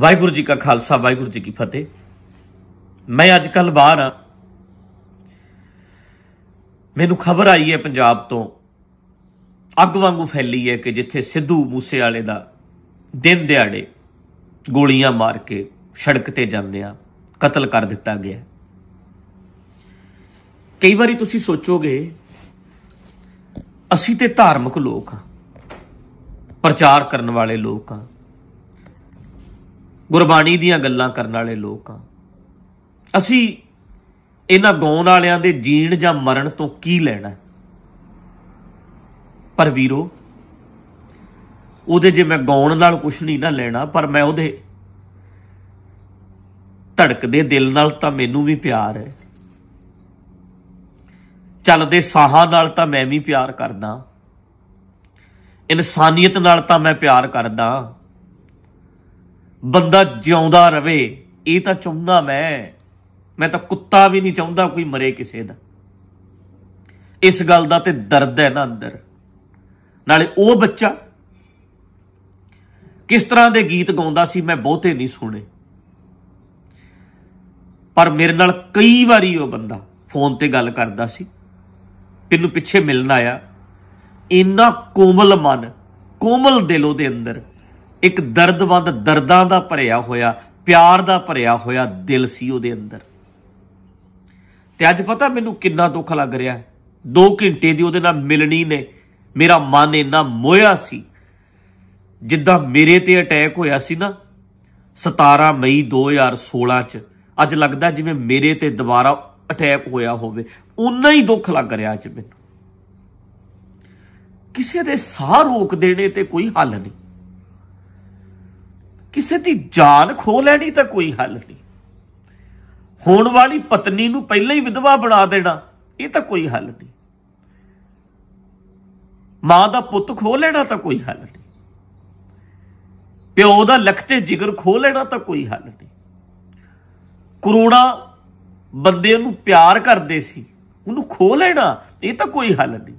ਵਾਹਿਗੁਰੂ ਜੀ ਕਾ ਖਾਲਸਾ ਵਾਹਿਗੁਰੂ ਜੀ ਕੀ ਫਤਿਹ ਮੈਂ ਅੱਜ ਕੱਲ ਬਾਹਰ ਆ ਮੈਨੂੰ ਖਬਰ ਆਈ ਹੈ ਪੰਜਾਬ ਤੋਂ ਅੱਗ ਵਾਂਗੂ ਫੈਲੀ ਹੈ ਕਿ ਜਿੱਥੇ ਸਿੱਧੂ ਮੂਸੇ ਵਾਲੇ ਦਾ ਦਿਨ ਦਿਹਾੜੇ ਗੋਲੀਆਂ ਮਾਰ ਕੇ ਸੜਕ ਤੇ ਜਾਂਦੇ ਆ ਕਤਲ ਕਰ ਦਿੱਤਾ ਗਿਆ ਕਈ ਵਾਰੀ ਤੁਸੀਂ ਸੋਚੋਗੇ ਅਸੀਂ ਤੇ ਧਾਰਮਿਕ ਲੋਕ ਆ ਪ੍ਰਚਾਰ ਕਰਨ ਵਾਲੇ ਲੋਕ ਆ ਗੁਰਬਾਣੀ ਦੀਆਂ ਗੱਲਾਂ ਕਰਨ ਵਾਲੇ ਲੋਕ ਆ ਅਸੀਂ ਇਹਨਾਂ ਗਾਉਣ ਵਾਲਿਆਂ ਦੇ ਜੀਣ ਜਾਂ ਮਰਨ ਤੋਂ ਕੀ ਲੈਣਾ ਪਰ ਵੀਰੋ ਉਹਦੇ ਜੇ ਮੈਂ ਗਾਉਣ ਨਾਲ ਕੁਝ ਨਹੀਂ ਨਾ ਲੈਣਾ ਪਰ ਮੈਂ ਉਹਦੇ ਧੜਕਦੇ ਦਿਲ ਨਾਲ ਤਾਂ ਮੈਨੂੰ ਵੀ ਪਿਆਰ ਹੈ ਚੱਲਦੇ ਸਾਹਾਂ ਨਾਲ ਤਾਂ ਮੈਂ ਵੀ ਪਿਆਰ ਕਰਦਾ ਇਨਸਾਨੀਅਤ ਨਾਲ ਤਾਂ ਮੈਂ ਪਿਆਰ ਕਰਦਾ ਬੰਦਾ ਜਿਉਂਦਾ ਰਵੇ ਇਹ ਤਾਂ ਚਾਹੁੰਦਾ ਮੈਂ ਮੈਂ ਤਾਂ ਕੁੱਤਾ ਵੀ ਨਹੀਂ ਚਾਹੁੰਦਾ ਕੋਈ ਮਰੇ ਕਿਸੇ ਦਾ ਇਸ ਗੱਲ ਦਾ ਤੇ ਦਰਦ ਹੈ ਨਾ ਅੰਦਰ ਨਾਲੇ ਉਹ ਬੱਚਾ ਕਿਸ ਤਰ੍ਹਾਂ ਦੇ ਗੀਤ ਗਾਉਂਦਾ ਸੀ ਮੈਂ ਬਹੁਤੇ ਨਹੀਂ ਸੁਣੇ ਪਰ ਮੇਰੇ ਨਾਲ ਕਈ ਵਾਰੀ ਉਹ ਬੰਦਾ ਫੋਨ ਤੇ ਗੱਲ ਕਰਦਾ ਸੀ ਮੈਨੂੰ ਪਿੱਛੇ ਮਿਲਣ ਆਇਆ ਇੰਨਾ ਕੋਮਲ ਮਨ ਕੋਮਲ ਦਿਲ ਉਹਦੇ ਅੰਦਰ ਇੱਕ ਦਰਦਵੰਦ ਦਰਦਾਂ ਦਾ ਭਰਿਆ ਹੋਇਆ ਪਿਆਰ ਦਾ ਭਰਿਆ ਹੋਇਆ ਦਿਲ ਸੀ ਉਹਦੇ ਅੰਦਰ ਤੇ ਅੱਜ ਪਤਾ ਮੈਨੂੰ ਕਿੰਨਾ ਦੁੱਖ ਲੱਗ ਰਿਹਾ 2 ਘੰਟੇ ਦੀ ਉਹਦੇ ਨਾਲ ਮਿਲਣੀ ਨੇ ਮੇਰਾ ਮਨ ਇੰਨਾ ਮੋਇਆ ਸੀ ਜਿੱਦਾਂ ਮੇਰੇ ਤੇ ਅਟੈਕ ਹੋਇਆ ਸੀ ਨਾ 17 ਮਈ 2016 ਚ ਅੱਜ ਲੱਗਦਾ ਜਿਵੇਂ ਮੇਰੇ ਤੇ ਦੁਬਾਰਾ ਅਟੈਕ ਹੋਇਆ ਹੋਵੇ ਉਨਾ ਹੀ ਦੁੱਖ ਲੱਗ ਰਿਹਾ ਅੱਜ ਮੈਨੂੰ ਕਿਸੇ ਦੇ ਸਾਹ ਰੋਕ ਦੇਣੇ ਤੇ ਕੋਈ ਹੱਲ ਨਹੀਂ ਕਿਸੇ ਦੀ ਜਾਨ ਖੋ ਲੈਣੀ ਤਾਂ ਕੋਈ ਹੱਲ ਨਹੀਂ ਹੋਣ ਵਾਲੀ ਪਤਨੀ ਨੂੰ ਪਹਿਲਾਂ ਹੀ ਵਿਧਵਾ ਬਣਾ ਦੇਣਾ ਇਹ ਤਾਂ ਕੋਈ ਹੱਲ ਨਹੀਂ ਮਾਂ ਦਾ ਪੁੱਤ ਖੋ ਲੈਣਾ ਤਾਂ ਕੋਈ ਹੱਲ ਨਹੀਂ ਪਿਓ ਦਾ ਲਖਤੇ ਜਿਗਰ ਖੋ ਲੈਣਾ ਤਾਂ ਕੋਈ ਹੱਲ ਨਹੀਂ ਕਰੋੜਾ ਬੰਦੇ ਨੂੰ ਪਿਆਰ ਕਰਦੇ ਸੀ ਉਹਨੂੰ ਖੋ ਲੈਣਾ ਇਹ ਤਾਂ ਕੋਈ ਹੱਲ ਨਹੀਂ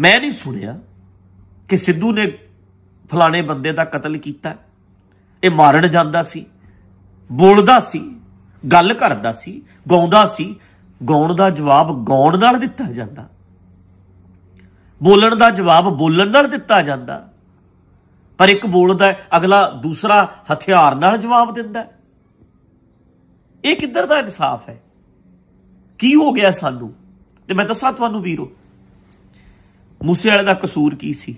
ਮੈਂ ਨਹੀਂ ਸੁਣਿਆ ਕਿ ਸਿੱਧੂ ਨੇ ਫਲਾਣੇ ਬੰਦੇ ਦਾ ਕਤਲ ਕੀਤਾ ਇਹ ਮਾਰਨ ਜਾਂਦਾ ਸੀ ਬੋਲਦਾ ਸੀ ਗੱਲ ਕਰਦਾ ਸੀ ਗਾਉਂਦਾ ਸੀ ਗਾਉਣ ਦਾ ਜਵਾਬ ਗਾਉਣ ਨਾਲ ਦਿੱਤਾ ਜਾਂਦਾ ਬੋਲਣ ਦਾ ਜਵਾਬ ਬੋਲਣ ਨਾਲ ਦਿੱਤਾ ਜਾਂਦਾ ਪਰ ਇੱਕ ਬੋਲਦਾ ਅਗਲਾ ਦੂਸਰਾ ਹਥਿਆਰ ਨਾਲ ਜਵਾਬ ਦਿੰਦਾ ਇਹ ਕਿੱਧਰ ਦਾ ਇਨਸਾਫ ਹੈ ਕੀ ਹੋ ਗਿਆ ਸਾਨੂੰ ਤੇ ਮੈਂ ਦੱਸਾਂ ਤੁਹਾਨੂੰ ਵੀਰੋ ਮੂਸੇ ਵਾਲੇ ਦਾ ਕਸੂਰ ਕੀ ਸੀ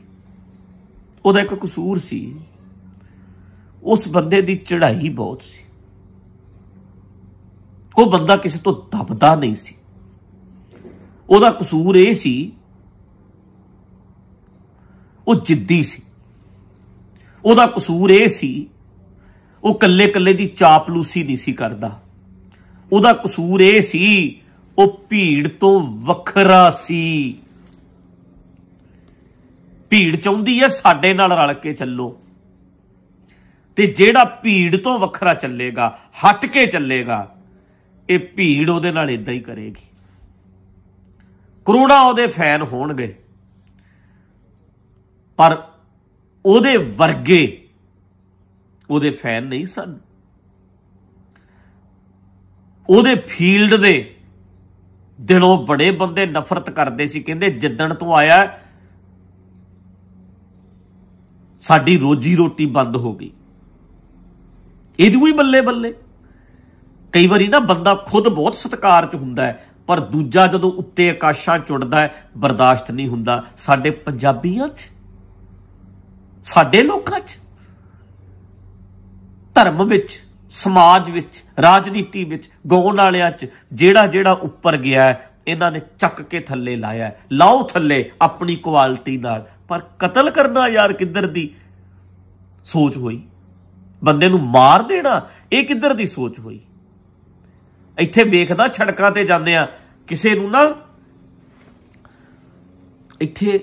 ਉਹਦਾ ਇੱਕ ਕਸੂਰ ਸੀ ਉਸ ਬੰਦੇ ਦੀ ਚੜ੍ਹਾਈ ਬਹੁਤ ਸੀ ਉਹ ਬੰਦਾ ਕਿਸੇ ਤੋਂ ਦਬਦਾ ਨਹੀਂ ਸੀ ਉਹਦਾ ਕਸੂਰ ਇਹ ਸੀ ਉਹ ਜਿੱਦੀ ਸੀ ਉਹਦਾ ਕਸੂਰ ਇਹ ਸੀ ਉਹ ਕੱਲੇ ਕੱਲੇ ਦੀ ਚਾਪਲੂਸੀ ਨਹੀਂ ਸੀ ਕਰਦਾ ਉਹਦਾ ਕਸੂਰ ਇਹ ਸੀ ਉਹ ਭੀੜ ਤੋਂ ਵੱਖਰਾ ਸੀ ਭੀੜ ਚਾਹੁੰਦੀ ਹੈ ਸਾਡੇ ਨਾਲ ਰਲ ਕੇ ਚੱਲੋ ਤੇ ਜਿਹੜਾ ਭੀੜ ਤੋਂ ਵੱਖਰਾ ਚੱਲੇਗਾ ਹਟ ਕੇ ਚੱਲੇਗਾ ਇਹ ਭੀੜ ਉਹਦੇ ਨਾਲ ਇਦਾਂ ਹੀ ਕਰੇਗੀ ਕਰੋੜਾਂ ਉਹਦੇ ਫੈਨ ਹੋਣਗੇ ਪਰ ਉਹਦੇ ਵਰਗੇ ਉਹਦੇ ਫੈਨ ਨਹੀਂ ਸਨ ਉਹਦੇ ਫੀਲਡ ਦੇ ਦਿਲੋਂ ਬੜੇ ਬੰਦੇ ਨਫ਼ਰਤ ਕਰਦੇ ਸੀ ਕਹਿੰਦੇ ਜਿੱਦਣ ਤੋਂ ਆਇਆ ਸਾਡੀ ਰੋਜੀ ਰੋਟੀ ਬੰਦ ਹੋ ਗਈ ਇਹਦੀ ਵੀ ਬੱਲੇ ਬੱਲੇ ਕਈ ਵਾਰੀ ਨਾ ਬੰਦਾ ਖੁਦ ਬਹੁਤ ਸਤਕਾਰ ਚ ਹੁੰਦਾ ਹੈ ਪਰ ਦੂਜਾ ਜਦੋਂ ਉੱਤੇ ਆਕਾਸ਼ਾਂ ਚੁੜਦਾ ਹੈ ਬਰਦਾਸ਼ਤ ਨਹੀਂ ਹੁੰਦਾ ਸਾਡੇ ਪੰਜਾਬੀਆਂ 'ਚ ਸਾਡੇ ਲੋਕਾਂ 'ਚ ਧਰਮ ਵਿੱਚ ਸਮਾਜ ਵਿੱਚ ਰਾਜਨੀਤੀ ਵਿੱਚ ਗੌਣ ਵਾਲਿਆਂ 'ਚ ਜਿਹੜਾ ਜਿਹੜਾ ਉੱਪਰ ਗਿਆ ਇਹਨਾਂ ਨੇ ਚੱਕ ਕੇ ਥੱਲੇ ਲਾਇਆ ਲਾਓ ਥੱਲੇ ਆਪਣੀ ਕੁਆਲਿਟੀ ਨਾਲ ਪਰ ਕਤਲ ਕਰਨਾ ਯਾਰ ਕਿੱਧਰ ਦੀ ਸੋਚ ਹੋਈ ਬੰਦੇ ਨੂੰ ਮਾਰ ਦੇਣਾ ਇਹ ਕਿੱਧਰ ਦੀ ਸੋਚ ਹੋਈ ਇੱਥੇ ਵੇਖਦਾ ਛੜਕਾਂ ਤੇ ਜਾਂਦੇ ਆ ਕਿਸੇ ਨੂੰ ਨਾ ਇੱਥੇ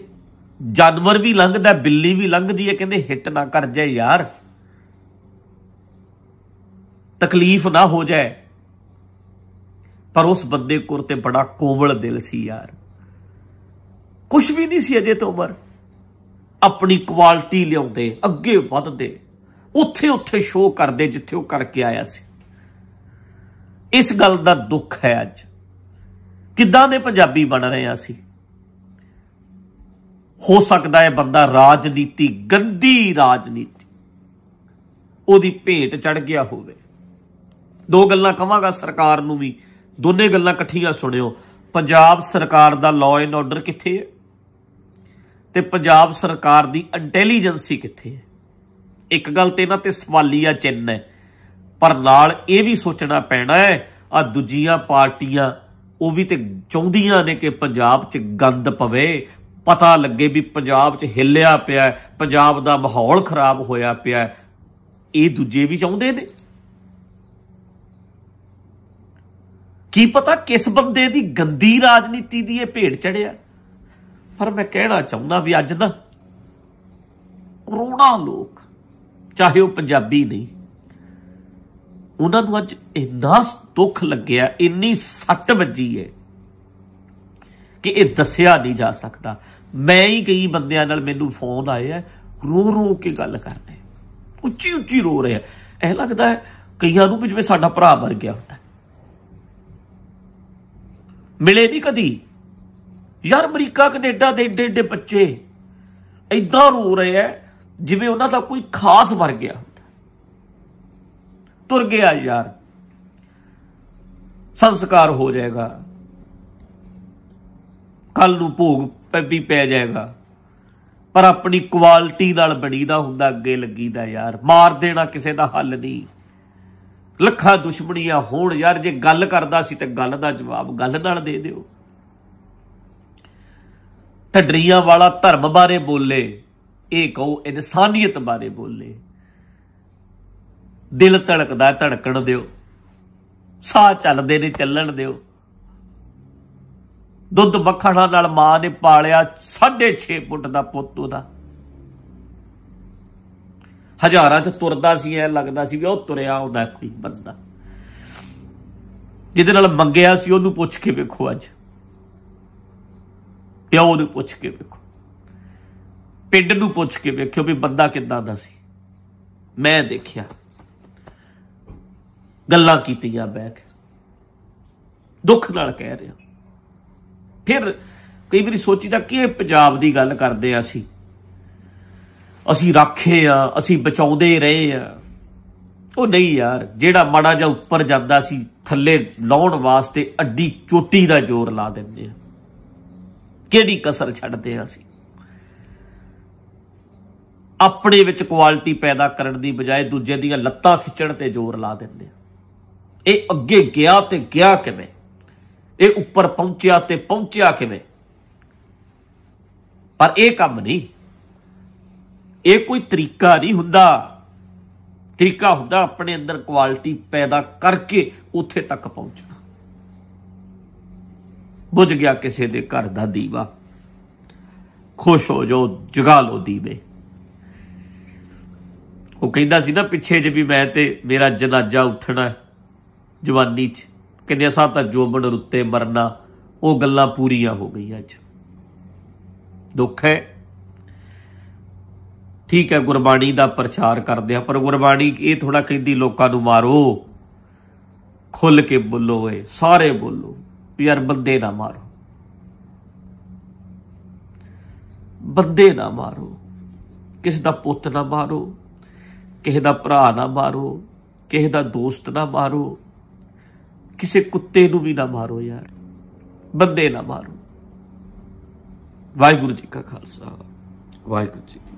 ਜਾਨਵਰ ਵੀ ਲੰਘਦਾ ਬਿੱਲੀ ਵੀ ਲੰਘਦੀ ਹੈ ਕਹਿੰਦੇ ਹਿੱਟ ਨਾ ਕਰ ਜਾਏ ਯਾਰ ਤਕਲੀਫ ਨਾ ਹੋ ਜਾਏ ਪਰ ਉਸ ਬੰਦੇ ਕੋਲ ਤੇ ਬੜਾ ਕੋਮਲ ਦਿਲ ਸੀ ਯਾਰ ਕੁਝ ਵੀ ਨਹੀਂ ਸੀ ਅਜੇ ਤੋਂ ਉਮਰ ਆਪਣੀ ਕੁਆਲਿਟੀ ਲਿਆਉਂਦੇ ਅੱਗੇ ਵੱਧਦੇ ਉੱਥੇ ਉੱਥੇ ਸ਼ੋਅ ਕਰਦੇ ਜਿੱਥੇ ਉਹ ਕਰਕੇ ਆਇਆ ਸੀ ਇਸ ਗੱਲ ਦਾ ਦੁੱਖ ਹੈ ਅੱਜ ਕਿੱਦਾਂ ਦੇ ਪੰਜਾਬੀ ਬਣ ਰਹੇ ਆ ਸੀ ਹੋ ਸਕਦਾ ਹੈ ਬੰਦਾ ਰਾਜਨੀਤੀ ਗੰਦੀ ਰਾਜਨੀਤੀ ਉਹਦੀ ਭੇਟ ਚੜ ਗਿਆ ਹੋਵੇ ਦੋ ਗੱਲਾਂ ਕਵਾਂਗਾ ਸਰਕਾਰ ਨੂੰ ਵੀ ਦੋਨੇ ਗੱਲਾਂ ਇਕੱਠੀਆਂ ਸੁਣਿਓ ਪੰਜਾਬ ਸਰਕਾਰ ਦਾ ਲਾਅ ਐਂਡ ਆਰਡਰ ਕਿੱਥੇ ਹੈ ਤੇ ਪੰਜਾਬ ਸਰਕਾਰ ਦੀ ਇੰਟੈਲੀਜੈਂਸੀ ਕਿੱਥੇ ਹੈ ਇੱਕ ਗੱਲ ਤੇ ਇਹਨਾਂ ਤੇ ਸਵਾਲੀਆ ਚਿੰਨ ਹੈ ਪਰ ਨਾਲ ਇਹ ਵੀ ਸੋਚਣਾ ਪੈਣਾ ਹੈ ਆ ਦੂਜੀਆਂ ਪਾਰਟੀਆਂ ਉਹ ਵੀ ਤੇ ਚਾਹੁੰਦੀਆਂ ਨੇ ਕਿ ਪੰਜਾਬ 'ਚ ਗੰਦ ਪਵੇ ਪਤਾ ਲੱਗੇ ਵੀ ਪੰਜਾਬ 'ਚ ਹਿੱਲਿਆ ਪਿਆ ਪੰਜਾਬ ਦਾ ਮਾਹੌਲ ਖਰਾਬ ਹੋਇਆ ਪਿਆ ਇਹ ਦੂਜੇ ਵੀ ਚਾਹੁੰਦੇ ਨੇ ਕੀ ਪਤਾ ਕਿਸ ਬੰਦੇ ਦੀ ਗੰਦੀ ਰਾਜਨੀਤੀ ਦੀ ਇਹ ਭੇਡ ਚੜਿਆ ਪਰ ਮੈਂ ਕਹਿਣਾ ਚਾਹੁੰਦਾ ਵੀ ਅੱਜ ਨਾ ਕਰੋੜਾਂ ਲੋਕ ਚਾਹੇ ਉਹ ਪੰਜਾਬੀ ਨਹੀਂ ਉਹਨਾਂ ਨੂੰ ਅੱਜ ਇੰਨਾ ਦੁੱਖ ਲੱਗਿਆ ਇੰਨੀ ਸੱਟ ਵੱਜੀ ਹੈ ਕਿ ਇਹ ਦੱਸਿਆ ਨਹੀਂ ਜਾ ਸਕਦਾ ਮੈਂ ਹੀ ਕਈ ਬੰਦਿਆਂ ਨਾਲ ਮੈਨੂੰ ਫੋਨ ਆਏ ਆ ਰੋ ਰੋ ਕੇ ਗੱਲ ਕਰਦੇ ਉੱਚੀ ਉੱਚੀ ਰੋ ਰਹੇ ਆ ਇਹ ਲੱਗਦਾ ਹੈ ਕਈਆਂ ਨੂੰ ਜਿਵੇਂ ਸਾਡਾ ਭਰਾ ਮਰ ਗਿਆ ਹੁੰਦਾ ਮਿਲੇ ਨਹੀਂ ਕਦੀ ਯਾਰ ਅਮਰੀਕਾ ਕੈਨੇਡਾ ਦੇ ਏਡੇ ਏਡੇ ਬੱਚੇ ਇਦਾਂ ਰੋ ਰਹੇ ਐ ਜਿਵੇਂ ਉਹਨਾਂ ਦਾ ਕੋਈ ਖਾਸ ਵਰ ਗਿਆ ਤੁਰ ਗਿਆ ਯਾਰ ਸੰਸਕਾਰ ਹੋ ਜਾਏਗਾ ਕੱਲ ਨੂੰ ਭੋਗ ਪੈਪੀ ਪੈ ਜਾਏਗਾ ਪਰ ਆਪਣੀ ਕੁਆਲਿਟੀ ਨਾਲ ਬਣੀਦਾ ਹੁੰਦਾ ਅੱਗੇ ਲੱਗੀਦਾ ਯਾਰ ਮਾਰ ਦੇਣਾ ਕਿਸੇ ਦਾ ਹੱਲ ਨਹੀਂ ਲੱਖਾਂ ਦੁਸ਼ਮਣੀਆਂ ਹੋਣ ਯਾਰ ਜੇ ਗੱਲ ਕਰਦਾ ਸੀ ਤੇ ਗੱਲ ਦਾ ਜਵਾਬ ਗੱਲ ਨਾਲ ਦੇ ਦਿਓ ਢੱਡਰੀਆਂ ਵਾਲਾ ਧਰਮ ਬਾਰੇ ਬੋਲੇ ਇਹ ਕਹੋ ਇਨਸਾਨੀਅਤ ਬਾਰੇ ਬੋਲੇ ਦਿਲ ਧੜਕਦਾ ਧੜਕਣ ਦਿਓ ਸਾਹ ਚੱਲਦੇ ਨੇ ਚੱਲਣ ਦਿਓ ਦੁੱਧ ਮੱਖਣਾ ਨਾਲ ਮਾਂ ਨੇ ਪਾਲਿਆ 6.5 ਫੁੱਟ ਦਾ ਪੁੱਤ ਉਹਦਾ ਹਜ਼ਾਰਾਂ ਚ ਤੁਰਦਾ ਸੀ ਐ ਲੱਗਦਾ ਸੀ ਵੀ ਉਹ ਤੁਰਿਆ ਹੁੰਦਾ ਕੋਈ ਬੰਦਾ ਜਿਹਦੇ ਨਾਲ ਮੰਗਿਆ ਸੀ ਉਹਨੂੰ ਪੁੱਛ ਕੇ ਵੇਖੋ ਅੱਜ ਪਿਓ ਨੂੰ ਪੁੱਛ ਕੇ ਵੇਖੋ ਪਿੰਡ ਨੂੰ ਪੁੱਛ ਕੇ ਵੇਖਿਓ ਵੀ ਬੰਦਾ ਕਿੱਦਾਂ ਦਾ ਸੀ ਮੈਂ ਦੇਖਿਆ ਗੱਲਾਂ ਕੀਤੀਆਂ ਬੈਠ ਦੁੱਖ ਨਾਲ ਕਹਿ ਰਿਹਾ ਫਿਰ ਕਈ ਵਾਰੀ ਸੋਚੀਦਾ ਕਿ ਇਹ ਪੰਜਾਬ ਦੀ ਗੱਲ ਕਰਦੇ ਆ ਅਸੀਂ ਅਸੀਂ ਰਾਖੇ ਆ ਅਸੀਂ ਬਚਾਉਂਦੇ ਰਹੇ ਆ ਉਹ ਨਹੀਂ ਯਾਰ ਜਿਹੜਾ ਮਾੜਾ ਜਾਂ ਉੱਪਰ ਜਾਂਦਾ ਸੀ ਥੱਲੇ ਲਾਉਣ ਵਾਸਤੇ ਅੱਡੀ ਚੋਟੀ ਦਾ ਜ਼ੋਰ ਲਾ ਦਿੰਦੇ ਆ ਕਿਹੜੀ ਕਸਰ ਛੱਡਦੇ ਆ ਅਸੀਂ ਆਪਣੇ ਵਿੱਚ ਕੁਆਲਿਟੀ ਪੈਦਾ ਕਰਨ ਦੀ ਬਜਾਏ ਦੂਜੇ ਦੀਆਂ ਲੱਤਾਂ ਖਿੱਚਣ ਤੇ ਜ਼ੋਰ ਲਾ ਦਿੰਦੇ ਆ ਇਹ ਅੱਗੇ ਗਿਆ ਤੇ ਗਿਆ ਕਿਵੇਂ ਇਹ ਉੱਪਰ ਪਹੁੰਚਿਆ ਤੇ ਪਹੁੰਚਿਆ ਕਿਵੇਂ ਪਰ ਇਹ ਕੰਮ ਨਹੀਂ ਇਹ ਕੋਈ ਤਰੀਕਾ ਨਹੀਂ ਹੁੰਦਾ ਤਰੀਕਾ ਹੁੰਦਾ ਆਪਣੇ ਅੰਦਰ ਕੁਆਲਿਟੀ ਪੈਦਾ ਕਰਕੇ ਉੱਥੇ ਤੱਕ ਪਹੁੰਚਣਾ ਬੁਝ ਗਿਆ ਕਿਸੇ ਦੇ ਘਰ ਦਾ ਦੀਵਾ ਖੁਸ਼ ਹੋ ਜੋ ਜਗਾ ਲੋ ਦੀਵੇ ਉਹ ਕਹਿੰਦਾ ਸੀ ਨਾ ਪਿੱਛੇ ਜੇ ਵੀ ਮੈਂ ਤੇ ਮੇਰਾ ਜਨਾਜ਼ਾ ਉੱਠਣਾ ਜਵਾਨੀ 'ਚ ਕਹਿੰਦੇ ਅਸਾਂ ਤਾਂ ਜੋਬਣ ਰੁੱਤੇ ਮਰਨਾ ਉਹ ਗੱਲਾਂ ਪੂਰੀਆਂ ਹੋ ਗਈਆਂ ਅੱਜ ਦੁੱਖ ਹੈ ਠੀਕ ਹੈ ਗੁਰਬਾਣੀ ਦਾ ਪ੍ਰਚਾਰ ਕਰਦੇ ਆ ਪਰ ਗੁਰਬਾਣੀ ਇਹ ਥੋੜਾ ਕਹਿੰਦੀ ਲੋਕਾਂ ਨੂੰ ਮਾਰੋ ਖੁੱਲ ਕੇ ਬੋਲੋ ਏ ਸਾਰੇ ਬੋਲੋ ਵੀ ਯਾਰ ਬੰਦੇ ਨਾ ਮਾਰੋ ਬੰਦੇ ਨਾ ਮਾਰੋ ਕਿਸੇ ਦਾ ਪੁੱਤ ਨਾ ਮਾਰੋ ਕਿਸੇ ਦਾ ਭਰਾ ਨਾ ਮਾਰੋ ਕਿਸੇ ਦਾ ਦੋਸਤ ਨਾ ਮਾਰੋ ਕਿਸੇ ਕੁੱਤੇ ਨੂੰ ਵੀ ਨਾ ਮਾਰੋ ਯਾਰ ਬੰਦੇ ਨਾ ਮਾਰੋ ਵਾਹਿਗੁਰੂ ਜੀ ਕਾ ਖਾਲਸਾ ਵਾਹਿਗੁਰੂ ਜੀ